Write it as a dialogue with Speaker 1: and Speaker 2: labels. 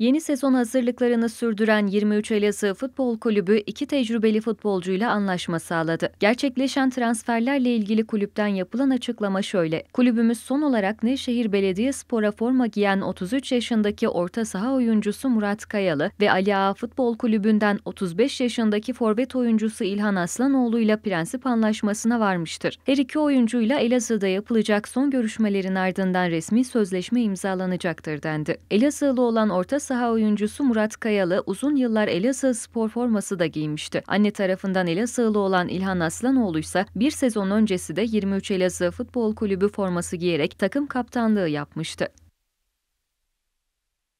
Speaker 1: Yeni sezon hazırlıklarını sürdüren 23 Elazığ Futbol Kulübü iki tecrübeli futbolcuyla anlaşma sağladı. Gerçekleşen transferlerle ilgili kulüpten yapılan açıklama şöyle. Kulübümüz son olarak Nevşehir Belediye Spor'a forma giyen 33 yaşındaki orta saha oyuncusu Murat Kayalı ve Ali Ağa Futbol Kulübü'nden 35 yaşındaki forvet oyuncusu İlhan Aslanoğlu ile prensip anlaşmasına varmıştır. Her iki oyuncuyla Elazığ'da yapılacak son görüşmelerin ardından resmi sözleşme imzalanacaktır dendi. Elazığlı olan orta saha oyuncusu Murat Kayalı uzun yıllar Elazığ spor forması da giymişti. Anne tarafından Elazığlı olan İlhan Aslanoğlu ise bir sezon öncesi de 23 Elazığ Futbol Kulübü forması giyerek takım kaptanlığı yapmıştı.